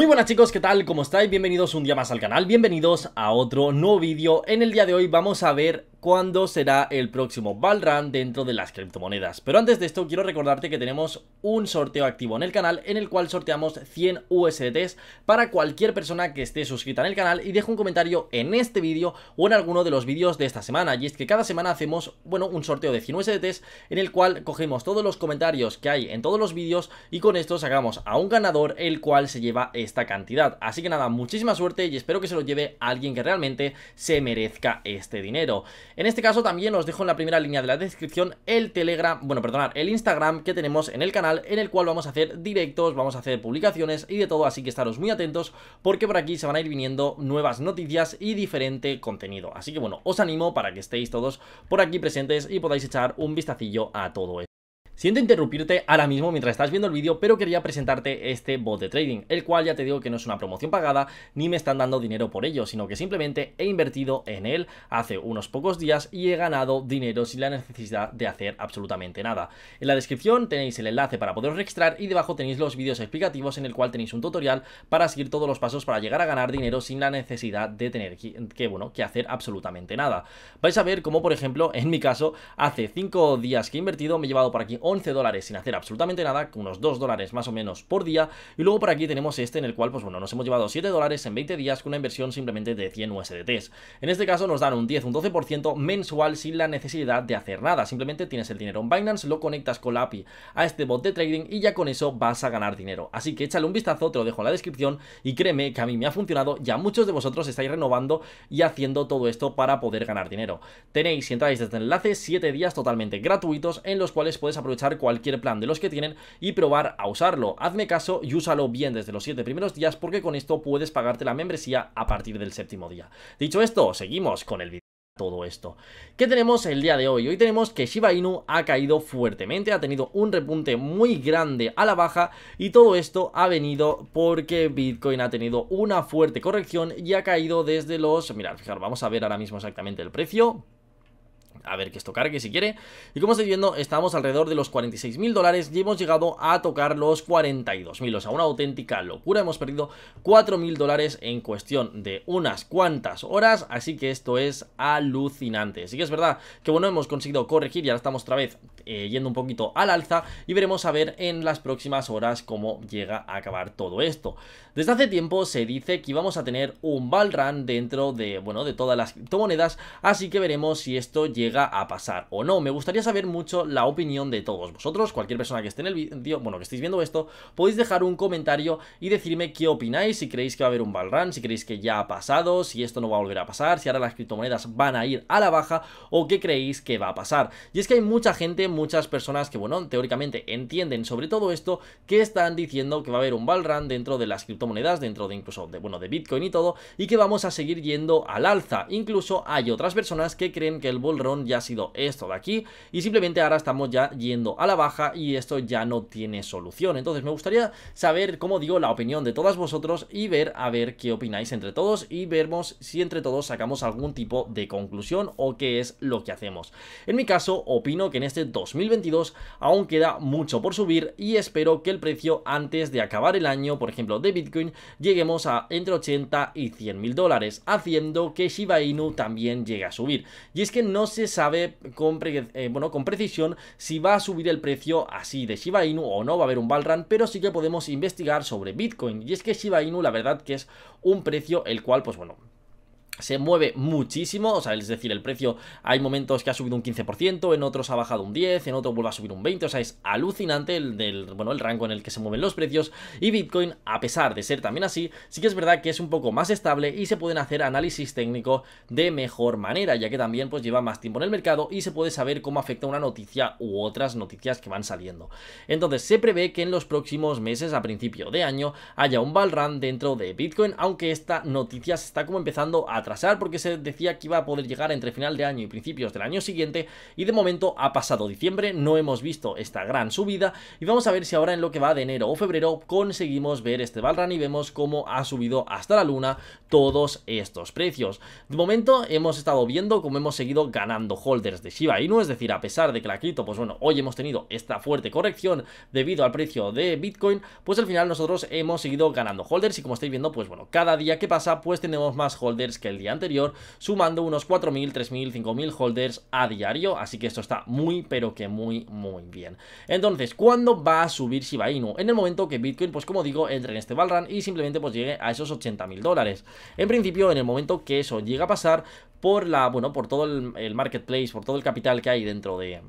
Muy buenas chicos, ¿qué tal? ¿Cómo estáis? Bienvenidos un día más al canal, bienvenidos a otro nuevo vídeo En el día de hoy vamos a ver cuándo será el próximo run dentro de las criptomonedas. Pero antes de esto quiero recordarte que tenemos un sorteo activo en el canal en el cual sorteamos 100 USDTs para cualquier persona que esté suscrita en el canal y deje un comentario en este vídeo o en alguno de los vídeos de esta semana. Y es que cada semana hacemos, bueno, un sorteo de 100 USDTs en el cual cogemos todos los comentarios que hay en todos los vídeos y con esto sacamos a un ganador el cual se lleva esta cantidad. Así que nada, muchísima suerte y espero que se lo lleve alguien que realmente se merezca este dinero. En este caso también os dejo en la primera línea de la descripción el Telegram, bueno, perdonad, el Instagram que tenemos en el canal en el cual vamos a hacer directos, vamos a hacer publicaciones y de todo, así que estaros muy atentos porque por aquí se van a ir viniendo nuevas noticias y diferente contenido. Así que bueno, os animo para que estéis todos por aquí presentes y podáis echar un vistacillo a todo esto. Siento interrumpirte ahora mismo mientras estás viendo el vídeo, pero quería presentarte este bot de trading, el cual ya te digo que no es una promoción pagada ni me están dando dinero por ello, sino que simplemente he invertido en él hace unos pocos días y he ganado dinero sin la necesidad de hacer absolutamente nada. En la descripción tenéis el enlace para poder registrar y debajo tenéis los vídeos explicativos en el cual tenéis un tutorial para seguir todos los pasos para llegar a ganar dinero sin la necesidad de tener que, bueno, que hacer absolutamente nada. Vais a ver cómo, por ejemplo, en mi caso, hace 5 días que he invertido me he llevado por aquí 11 dólares sin hacer absolutamente nada, con unos 2 dólares más o menos por día. Y luego por aquí tenemos este en el cual, pues bueno, nos hemos llevado 7 dólares en 20 días con una inversión simplemente de 100 USDTs. En este caso nos dan un 10, un 12% mensual sin la necesidad de hacer nada. Simplemente tienes el dinero en Binance, lo conectas con la API a este bot de trading y ya con eso vas a ganar dinero. Así que échale un vistazo, te lo dejo en la descripción y créeme que a mí me ha funcionado Ya muchos de vosotros estáis renovando y haciendo todo esto para poder ganar dinero. Tenéis, si entráis desde el enlace, 7 días totalmente gratuitos en los cuales puedes aprovechar aprovechar cualquier plan de los que tienen y probar a usarlo. Hazme caso y úsalo bien desde los siete primeros días porque con esto puedes pagarte la membresía a partir del séptimo día. Dicho esto, seguimos con el video todo esto. ¿Qué tenemos el día de hoy? Hoy tenemos que Shiba Inu ha caído fuertemente, ha tenido un repunte muy grande a la baja y todo esto ha venido porque Bitcoin ha tenido una fuerte corrección y ha caído desde los... Mirad, fijaros, vamos a ver ahora mismo exactamente el precio. A ver que esto cargue si quiere. Y como estáis viendo, estamos alrededor de los 46.000 dólares y hemos llegado a tocar los 42.000 O sea, una auténtica locura. Hemos perdido 4.000 dólares en cuestión de unas cuantas horas. Así que esto es alucinante. Así que es verdad que, bueno, hemos conseguido corregir y ahora estamos otra vez eh, yendo un poquito al alza. Y veremos a ver en las próximas horas cómo llega a acabar todo esto. Desde hace tiempo se dice que íbamos a tener un run dentro de, bueno, de todas las criptomonedas. Así que veremos si esto llega a pasar o no. Me gustaría saber mucho la opinión de todos vosotros, cualquier persona que esté en el vídeo, bueno, que estéis viendo esto, podéis dejar un comentario y decirme qué opináis, si creéis que va a haber un run si creéis que ya ha pasado, si esto no va a volver a pasar, si ahora las criptomonedas van a ir a la baja o qué creéis que va a pasar. Y es que hay mucha gente, muchas personas que, bueno, teóricamente entienden sobre todo esto, que están diciendo que va a haber un run dentro de las criptomonedas, dentro de incluso, de, bueno, de Bitcoin y todo, y que vamos a seguir yendo al alza. Incluso hay otras personas que creen que el run ya ha sido esto de aquí y simplemente ahora estamos ya yendo a la baja y esto ya no tiene solución. Entonces me gustaría saber, como digo, la opinión de todas vosotros y ver a ver qué opináis entre todos y vemos si entre todos sacamos algún tipo de conclusión o qué es lo que hacemos. En mi caso, opino que en este 2022 aún queda mucho por subir y espero que el precio antes de acabar el año, por ejemplo, de Bitcoin, lleguemos a entre 80 y 100 mil dólares, haciendo que Shiba Inu también llegue a subir. Y es que no sé sabe con, eh, bueno, con precisión si va a subir el precio así de Shiba Inu o no va a haber un run, pero sí que podemos investigar sobre Bitcoin. Y es que Shiba Inu la verdad que es un precio el cual, pues bueno, se mueve muchísimo, o sea, es decir, el precio hay momentos que ha subido un 15%, en otros ha bajado un 10, en otros vuelve a subir un 20, o sea, es alucinante el bueno, el rango en el que se mueven los precios y Bitcoin, a pesar de ser también así, sí que es verdad que es un poco más estable y se pueden hacer análisis técnico de mejor manera, ya que también pues lleva más tiempo en el mercado y se puede saber cómo afecta una noticia u otras noticias que van saliendo. Entonces, se prevé que en los próximos meses, a principio de año, haya un bull run dentro de Bitcoin, aunque esta noticia se está como empezando a porque se decía que iba a poder llegar entre final de año y principios del año siguiente y de momento ha pasado diciembre, no hemos visto esta gran subida y vamos a ver si ahora en lo que va de enero o febrero conseguimos ver este Valran y vemos cómo ha subido hasta la luna todos estos precios. De momento hemos estado viendo cómo hemos seguido ganando holders de Shiba Inu, es decir, a pesar de que la cripto, pues bueno, hoy hemos tenido esta fuerte corrección debido al precio de Bitcoin, pues al final nosotros hemos seguido ganando holders y como estáis viendo, pues bueno, cada día que pasa pues tenemos más holders que el día anterior, sumando unos 4.000, 3.000, 5.000 holders a diario, así que esto está muy pero que muy muy bien. Entonces, ¿cuándo va a subir Shiba Inu? En el momento que Bitcoin, pues como digo, entre en este run y simplemente pues llegue a esos 80.000 dólares. En principio, en el momento que eso llega a pasar, por la, bueno, por todo el, marketplace, por todo el capital que hay dentro de,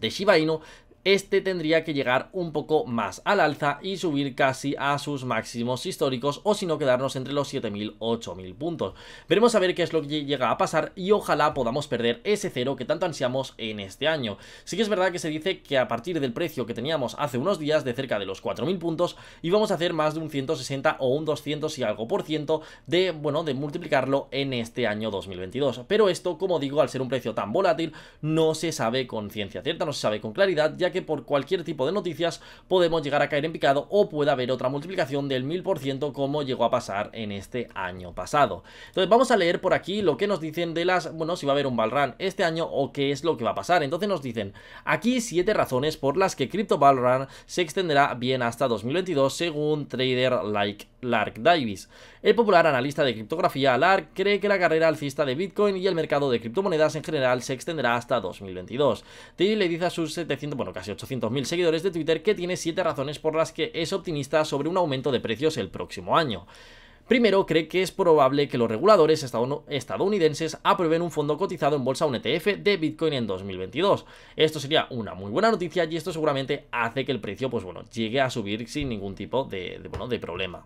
de Shiba Inu, este tendría que llegar un poco más al alza y subir casi a sus máximos históricos o si no quedarnos entre los 7.000, 8.000 puntos. Veremos a ver qué es lo que llega a pasar y ojalá podamos perder ese cero que tanto ansiamos en este año. Sí que es verdad que se dice que a partir del precio que teníamos hace unos días de cerca de los 4.000 puntos íbamos a hacer más de un 160 o un 200 y algo por ciento de, bueno, de multiplicarlo en este año 2022. Pero esto, como digo, al ser un precio tan volátil, no se sabe con ciencia cierta, no se sabe con claridad, ya que que por cualquier tipo de noticias podemos llegar a caer en picado o puede haber otra multiplicación del 1000% como llegó a pasar en este año pasado. Entonces vamos a leer por aquí lo que nos dicen de las, bueno, si va a haber un Balran este año o qué es lo que va a pasar. Entonces nos dicen aquí 7 razones por las que Crypto Balran se extenderá bien hasta 2022 según trader like Lark Davis. El popular analista de criptografía Lark cree que la carrera alcista de Bitcoin y el mercado de criptomonedas en general se extenderá hasta 2022. Davis le dice a sus 700, bueno, 800.000 seguidores de Twitter que tiene 7 razones por las que es optimista sobre un aumento de precios el próximo año. Primero, cree que es probable que los reguladores estadounidenses aprueben un fondo cotizado en bolsa, un ETF, de Bitcoin en 2022. Esto sería una muy buena noticia y esto seguramente hace que el precio, pues bueno, llegue a subir sin ningún tipo de problema.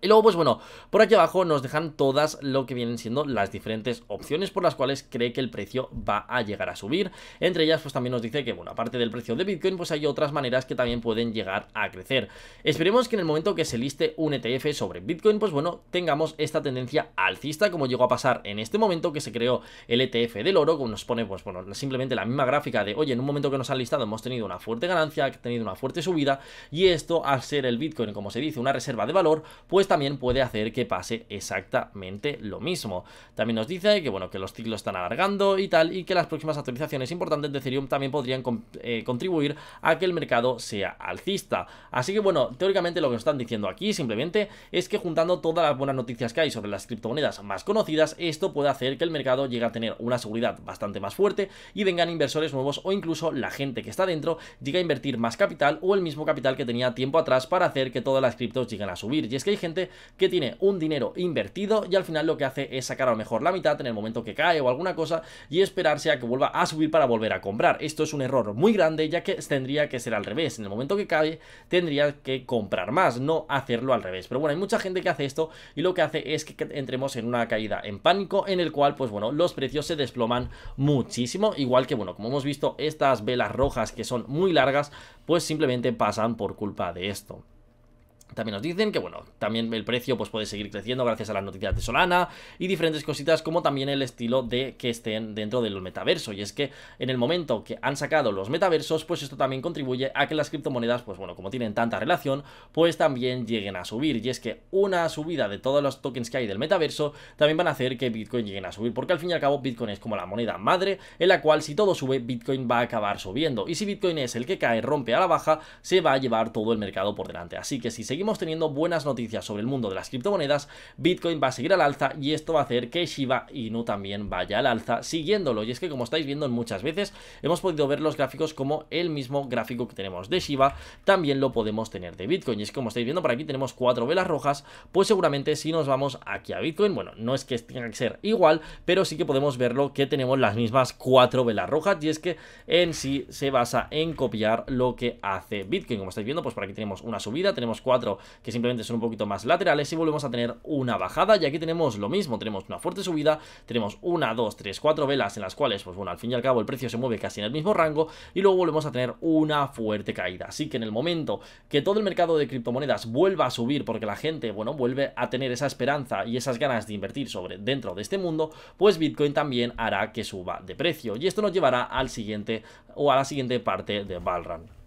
Y luego, pues bueno, por aquí abajo nos dejan todas lo que vienen siendo las diferentes opciones por las cuales cree que el precio va a llegar a subir. Entre ellas, pues también nos dice que, bueno, aparte del precio de Bitcoin, pues hay otras maneras que también pueden llegar a crecer. Esperemos que en el momento que se liste un ETF sobre Bitcoin, pues bueno, tengamos esta tendencia alcista, como llegó a pasar en este momento que se creó el ETF del oro, como nos pone, pues bueno, simplemente la misma gráfica de, oye, en un momento que nos han listado hemos tenido una fuerte ganancia, ha tenido una fuerte subida, y esto, al ser el Bitcoin, como se dice, una reserva de valor, pues también puede hacer que pase exactamente lo mismo. También nos dice que, bueno, que los ciclos están alargando y tal, y que las próximas actualizaciones importantes de Ethereum también podrían eh, contribuir a que el mercado sea alcista. Así que, bueno, teóricamente lo que nos están diciendo aquí simplemente es que juntando todas las buenas noticias que hay sobre las criptomonedas más conocidas, esto puede hacer que el mercado llegue a tener una seguridad bastante más fuerte y vengan inversores nuevos o incluso la gente que está dentro llegue a invertir más capital o el mismo capital que tenía tiempo atrás para hacer que todas las criptos lleguen a subir. Y es que hay gente que tiene un dinero invertido y al final lo que hace es sacar a lo mejor la mitad en el momento que cae o alguna cosa y esperarse a que vuelva a subir para volver a comprar. Esto es un error muy grande ya que tendría que ser al revés. En el momento que cae tendría que comprar más, no hacerlo al revés. Pero bueno, hay mucha gente que hace esto y lo que hace es que entremos en una caída en pánico en el cual pues bueno, los precios se desploman muchísimo, igual que bueno, como hemos visto estas velas rojas que son muy largas, pues simplemente pasan por culpa de esto. También nos dicen que, bueno, también el precio pues, puede seguir creciendo gracias a las noticias de Solana y diferentes cositas como también el estilo de que estén dentro del metaverso. Y es que en el momento que han sacado los metaversos, pues esto también contribuye a que las criptomonedas, pues bueno, como tienen tanta relación, pues también lleguen a subir. Y es que una subida de todos los tokens que hay del metaverso también van a hacer que Bitcoin lleguen a subir. Porque al fin y al cabo Bitcoin es como la moneda madre en la cual si todo sube, Bitcoin va a acabar subiendo. Y si Bitcoin es el que cae, rompe a la baja, se va a llevar todo el mercado por delante. Así que si se seguimos teniendo buenas noticias sobre el mundo de las criptomonedas, Bitcoin va a seguir al alza y esto va a hacer que Shiba Inu también vaya al alza siguiéndolo. Y es que como estáis viendo muchas veces, hemos podido ver los gráficos como el mismo gráfico que tenemos de Shiba, también lo podemos tener de Bitcoin. Y es que como estáis viendo por aquí tenemos cuatro velas rojas, pues seguramente si nos vamos aquí a Bitcoin, bueno, no es que tenga que ser igual, pero sí que podemos verlo que tenemos las mismas cuatro velas rojas y es que en sí se basa en copiar lo que hace Bitcoin. Como estáis viendo, pues por aquí tenemos una subida, tenemos cuatro que simplemente son un poquito más laterales y volvemos a tener una bajada y aquí tenemos lo mismo, tenemos una fuerte subida, tenemos una, dos, tres, cuatro velas en las cuales, pues bueno, al fin y al cabo el precio se mueve casi en el mismo rango y luego volvemos a tener una fuerte caída. Así que en el momento que todo el mercado de criptomonedas vuelva a subir porque la gente, bueno, vuelve a tener esa esperanza y esas ganas de invertir sobre dentro de este mundo, pues Bitcoin también hará que suba de precio y esto nos llevará al siguiente o a la siguiente parte de Balran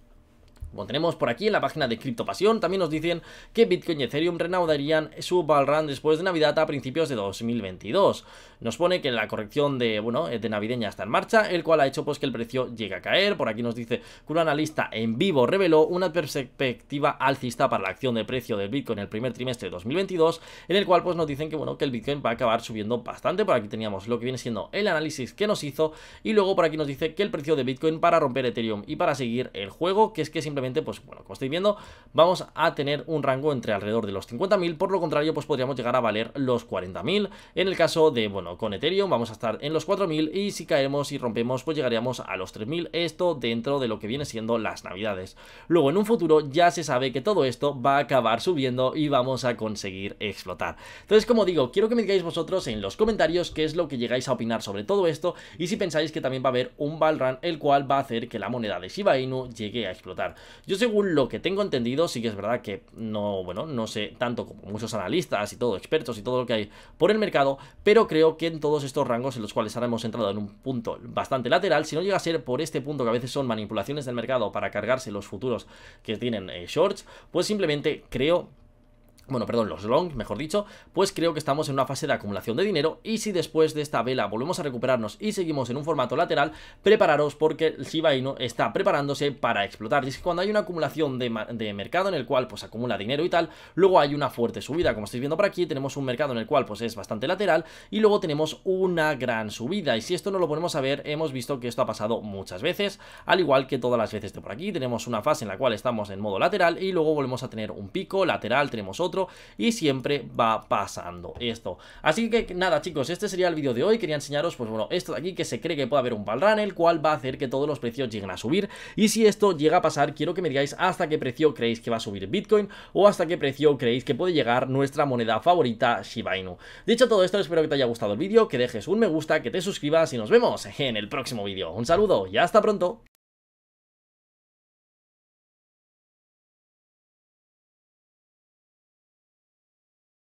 bueno tenemos por aquí en la página de CryptoPasión también nos dicen que Bitcoin y Ethereum renaudarían su balrón después de Navidad a principios de 2022. Nos pone que la corrección de, bueno, eh, de navideña está en marcha, el cual ha hecho pues que el precio llegue a caer. Por aquí nos dice que un analista en vivo reveló una perspectiva alcista para la acción de precio del Bitcoin el primer trimestre de 2022, en el cual pues nos dicen que, bueno, que el Bitcoin va a acabar subiendo bastante. Por aquí teníamos lo que viene siendo el análisis que nos hizo y luego por aquí nos dice que el precio de Bitcoin para romper Ethereum y para seguir el juego, que es que simplemente pues bueno, como estáis viendo, vamos a tener un rango entre alrededor de los 50.000, por lo contrario, pues podríamos llegar a valer los 40.000. En el caso de, bueno, con Ethereum vamos a estar en los 4.000 y si caemos y rompemos, pues llegaríamos a los 3.000, esto dentro de lo que viene siendo las navidades. Luego, en un futuro ya se sabe que todo esto va a acabar subiendo y vamos a conseguir explotar. Entonces, como digo, quiero que me digáis vosotros en los comentarios qué es lo que llegáis a opinar sobre todo esto y si pensáis que también va a haber un Balran el cual va a hacer que la moneda de Shiba Inu llegue a explotar. Yo según lo que tengo entendido, sí que es verdad que no, bueno, no sé tanto como muchos analistas y todo, expertos y todo lo que hay por el mercado, pero creo que en todos estos rangos en los cuales ahora hemos entrado en un punto bastante lateral, si no llega a ser por este punto que a veces son manipulaciones del mercado para cargarse los futuros que tienen eh, shorts, pues simplemente creo bueno, perdón, los long, mejor dicho, pues creo que estamos en una fase de acumulación de dinero y si después de esta vela volvemos a recuperarnos y seguimos en un formato lateral, prepararos porque el Shiba Inu está preparándose para explotar. Y es que cuando hay una acumulación de, de, mercado en el cual pues acumula dinero y tal, luego hay una fuerte subida, como estáis viendo por aquí, tenemos un mercado en el cual pues es bastante lateral y luego tenemos una gran subida. Y si esto no lo ponemos a ver, hemos visto que esto ha pasado muchas veces, al igual que todas las veces de por aquí, tenemos una fase en la cual estamos en modo lateral y luego volvemos a tener un pico lateral, tenemos otro y siempre va pasando esto. Así que nada chicos, este sería el vídeo de hoy, quería enseñaros pues bueno, esto de aquí que se cree que puede haber un run, el cual va a hacer que todos los precios lleguen a subir y si esto llega a pasar, quiero que me digáis hasta qué precio creéis que va a subir Bitcoin o hasta qué precio creéis que puede llegar nuestra moneda favorita Shiba Inu. Dicho todo esto, espero que te haya gustado el vídeo, que dejes un me gusta, que te suscribas y nos vemos en el próximo vídeo. Un saludo y hasta pronto.